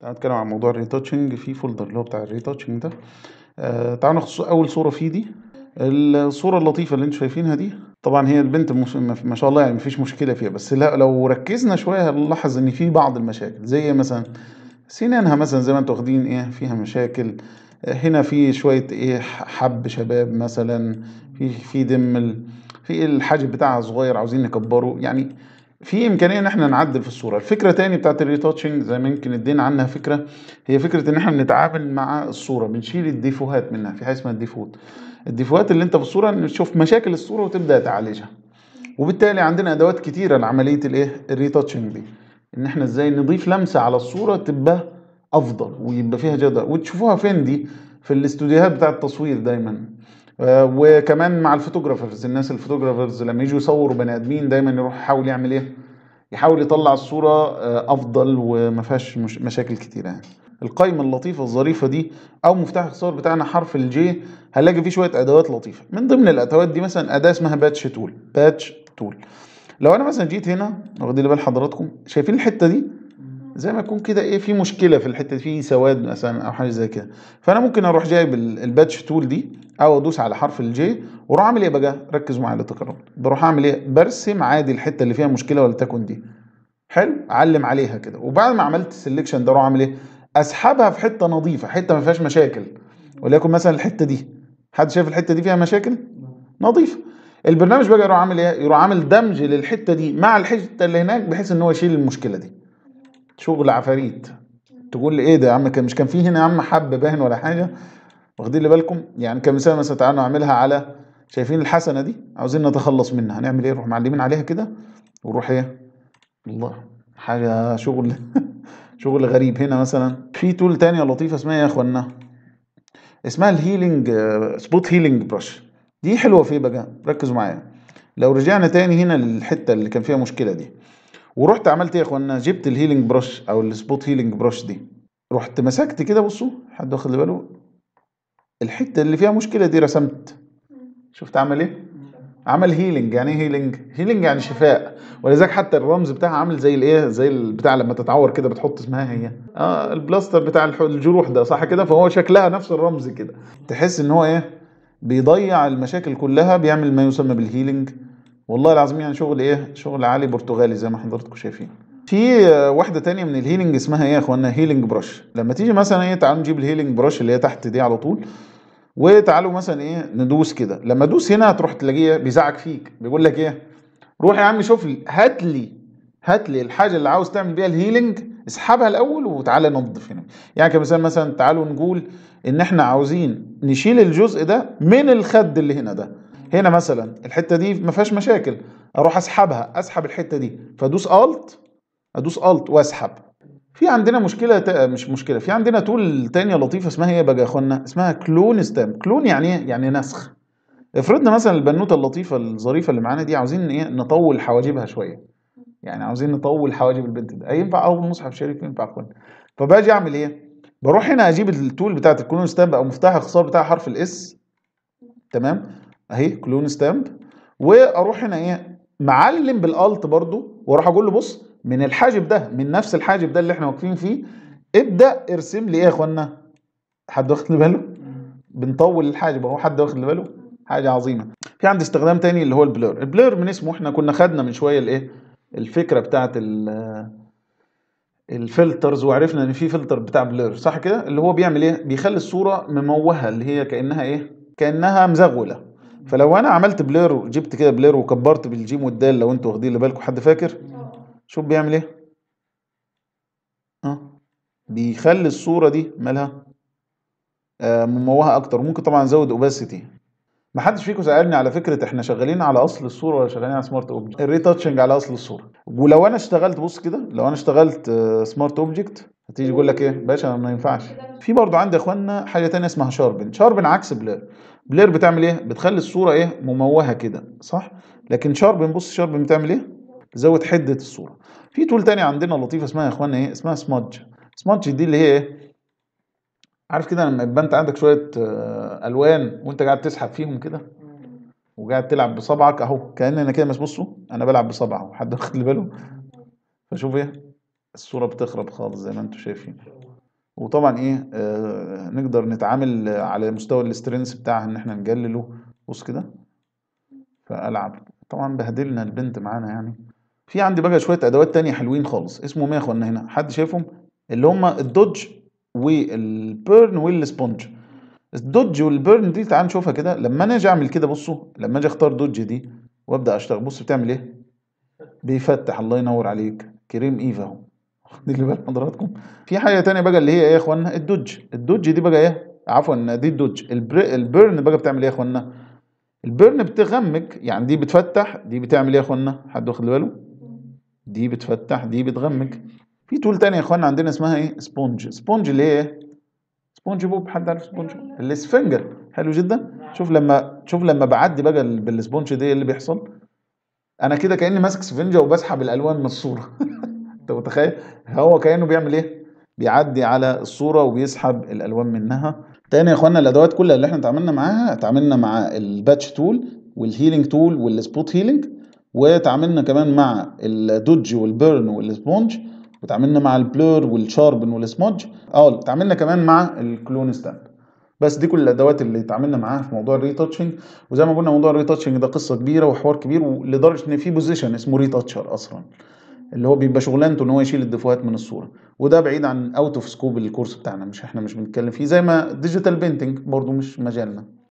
تعالى نتكلم عن موضوع الريتاتشنج في فولدر اللي هو بتاع الريتاتشنج ده آه ناخد اول صوره فيه دي الصوره اللطيفه اللي انتوا شايفينها دي طبعا هي البنت مش... ما شاء الله يعني مفيش مشكله فيها بس لا لو ركزنا شويه هنلاحظ ان في بعض المشاكل زي مثلا سنانها مثلا زي ما انتوا واخدين ايه فيها مشاكل آه، هنا في شويه ايه حب شباب مثلا في في دم ال... في الحاجب بتاعها صغير عاوزين نكبره يعني في امكانيه ان احنا نعدل في الصوره الفكره تاني بتاعت الريتاتشنج زي ما يمكن ادينا عنها فكره هي فكره ان احنا بنتعامل مع الصوره بنشيل الديفوهات منها في حاجه اسمها الديفوت الديفوهات اللي انت في الصوره نشوف مشاكل الصوره وتبدا تعالجها وبالتالي عندنا ادوات كتيره لعمليه الايه الريتاتشنج دي ان احنا ازاي نضيف لمسه على الصوره تبقى افضل ويبقى فيها جدل وتشوفوها فين دي في الاستوديوهات بتاع التصوير دايما آه، وكمان مع الفوتوغرافرز الناس الفوتوغرافرز لما يجوا يصوروا بني ادمين دايما يروح يحاول يعمل ايه يحاول يطلع الصوره آه، افضل وما فيهاش مشاكل كتيره يعني القايمه اللطيفه الظريفه دي او مفتاح الصور بتاعنا حرف الجي هنلاقي فيه شويه ادوات لطيفه من ضمن الادوات دي مثلا اداه اسمها باتش تول باتش تول لو انا مثلا جيت هنا واخدين بال حضراتكم شايفين الحته دي زي ما يكون كده ايه في مشكله في الحته دي في سواد مثلا او حاجه زي كده فانا ممكن اروح جايب الباتش تول دي او ادوس على حرف الجي واروح اعمل ايه بقى ركزوا معايا التكرار بروح اعمل ايه برسم عادي الحته اللي فيها مشكله ولتكن دي حلو علم عليها كده وبعد ما عملت السلكشن ده اروح اعمل ايه اسحبها في حته نظيفه حته ما فيهاش مشاكل وليكن مثلا الحته دي حد شايف الحته دي فيها مشاكل نظيفه البرنامج بقى يروح عامل ايه يروح عامل دمج للحته دي مع الحته اللي هناك بحيث ان هو يشيل المشكله دي شغل عفاريت تقول لي ايه ده يا عم كان مش كان في هنا يا عم حب باهن ولا حاجه واخدين لي بالكم يعني كمثال مثلا تعالوا نعملها على شايفين الحسنه دي عاوزين نتخلص منها هنعمل ايه نروح معلمين عليها كده ونروح ايه الله حاجه شغل شغل غريب هنا مثلا في تول تانية لطيفه اسمها إيه يا اخوانا اسمها الهيلينج سبوت هيلينج برش دي حلوه في ايه بقى ركزوا معايا لو رجعنا تاني هنا للحته اللي كان فيها مشكله دي ورحت عملت ايه يا اخوانا جبت الهيلينج برش او السبوت هيلينج برش دي رحت مسكت كده بصوا حد واخد باله الحته اللي فيها مشكله دي رسمت شفت عمل ايه عمل هيلينج يعني ايه هيلينج هيلينج يعني شفاء ولذلك حتى الرمز بتاعها عامل زي الايه زي البتاع لما تتعور كده بتحط اسمها هي اه البلاستر بتاع الجروح ده صح كده فهو شكلها نفس الرمز كده تحس ان هو ايه بيضيع المشاكل كلها بيعمل ما يسمى بالهيلينج والله العظيم يعني شغل ايه شغل عالي برتغالي زي ما حضراتكم شايفين في واحده تانية من الهيلينج اسمها ايه يا اخوانا هيلينج برش لما تيجي مثلا ايه تعالوا نجيب الهيلينج برش اللي هي تحت دي على طول وتعالوا مثلا ايه ندوس كده لما تدوس هنا هتروح تلاقيه بيزعق فيك بيقول لك ايه روح يا عم شوف لي هات لي هات لي الحاجه اللي عاوز تعمل بيها الهيلينج اسحبها الاول وتعالى ننظف هنا يعني كمثال مثلا تعالوا نقول ان احنا عاوزين نشيل الجزء ده من الخد اللي هنا ده هنا مثلا الحته دي ما فيهاش مشاكل اروح اسحبها اسحب الحته دي فادوس الت ادوس الت واسحب في عندنا مشكله تا... مش مشكله في عندنا تول تانية لطيفه اسمها ايه بقى يا اخوانا اسمها كلون ستامب كلون يعني ايه يعني نسخ افرضنا مثلا البنوته اللطيفه الظريفه اللي معانا دي عاوزين ايه نطول حواجبها شويه يعني عاوزين نطول حواجب البنت دي ينفع او مصحف شريف ينفع اخوانا فباجي اعمل ايه بروح هنا اجيب التول بتاعت الكلون ستامب او مفتاح الاختصار بتاع حرف الاس تمام اهي كلون ستامب واروح هنا ايه معلم بالالت برضو واروح اقول له بص من الحاجب ده من نفس الحاجب ده اللي احنا واقفين فيه ابدا ارسم لي ايه يا اخوانا حد واخد باله بنطول الحاجب اهو حد واخد باله حاجه عظيمه في عندي استخدام تاني اللي هو البلور البلور من اسمه احنا كنا خدنا من شويه الايه الفكره بتاعت الفلترز وعرفنا ان في فلتر بتاع بلور صح كده اللي هو بيعمل ايه بيخلي الصوره مموهه اللي هي كانها ايه كانها مزغوله فلو انا عملت بلير وجبت كده بلير وكبرت بالجيم والدال لو انتوا واخدين بالكم حد فاكر شوف بيعمل ايه اه بيخلي الصوره دي مالها آه مموهه اكتر ممكن طبعا ازود اوباسيتي ما حدش فيكم سالني على فكره احنا شغالين على اصل الصوره ولا شغالين على سمارت اوبجكت الريتاتشنج على اصل الصوره ولو انا اشتغلت بص كده لو انا اشتغلت سمارت آه، اوبجكت هتيجي يقول لك ايه باشا ما ينفعش في برضو عندي يا اخوانا حاجه تانية اسمها شاربن شاربن عكس بلير بلير بتعمل ايه بتخلي الصوره ايه مموهه كده صح لكن شارب نبص شارب بتعمل ايه تزود حده الصوره في تول تاني عندنا لطيفه اسمها يا اخوانا ايه اسمها سمادج سمادج دي اللي هي ايه عارف كده لما يبقى انت عندك شويه آه، الوان وانت قاعد تسحب فيهم كده وقاعد تلعب بصبعك اهو كان انا كده مش بصوا انا بلعب بصبعي حد واخد باله فشوف ايه الصوره بتخرب خالص زي ما انتم شايفين وطبعا ايه آه، نقدر نتعامل على مستوى الاسترنس بتاعها ان احنا نجلله بص كده فالعب طبعا بهدلنا البنت معانا يعني في عندي بقى شويه ادوات تانية حلوين خالص اسمه ايه يا اخوانا هنا حد شايفهم اللي هم الدوج والبيرن والسبونج الدوج والبيرن دي تعال نشوفها كده لما انا اجي اعمل كده بصوا لما اجي اختار دوج دي وابدا اشتغل بص بتعمل ايه بيفتح الله ينور عليك كريم ايفا اهو واخدين بال حضراتكم في حاجه تانية بقى اللي هي ايه يا اخوانا الدوج الدوج دي بقى ايه عفوا دي الدوج البر... البرن بقى بتعمل ايه يا اخوانا البرن بتغمق يعني دي بتفتح دي بتعمل ايه يا اخوانا حد واخد باله دي بتفتح دي بتغمق في تول تانية يا اخوانا عندنا اسمها ايه سبونج سبونج اللي هي ايه سبونج بوب حد عارف سبونج الاسفنجر حلو جدا شوف لما شوف لما بعدي بقى بالسبونج دي ايه اللي بيحصل انا كده كاني ماسك سفنجه وبسحب الالوان من الصوره انت متخيل هو كانه بيعمل ايه بيعدي على الصوره وبيسحب الالوان منها تاني يا اخوانا الادوات كلها اللي احنا اتعاملنا معاها اتعاملنا مع الباتش تول والهيلينج تول والسبوت هيلينج وتعاملنا كمان مع الدوج والبيرن والسبونج وتعاملنا مع البلور والشاربن والسمودج اه تعاملنا كمان مع الكلون ستاند بس دي كل الادوات اللي اتعاملنا معاها في موضوع الريتاتشنج وزي ما قلنا موضوع الريتاتشنج ده قصه كبيره وحوار كبير لدرجه ان في بوزيشن اسمه ريتاتشر اصلا اللي هو بيبقى شغلانته ان هو يشيل الديفوهات من الصوره وده بعيد عن اوت اوف سكوب الكورس بتاعنا مش احنا مش بنتكلم فيه زي ما ديجيتال بينتنج برضو مش مجالنا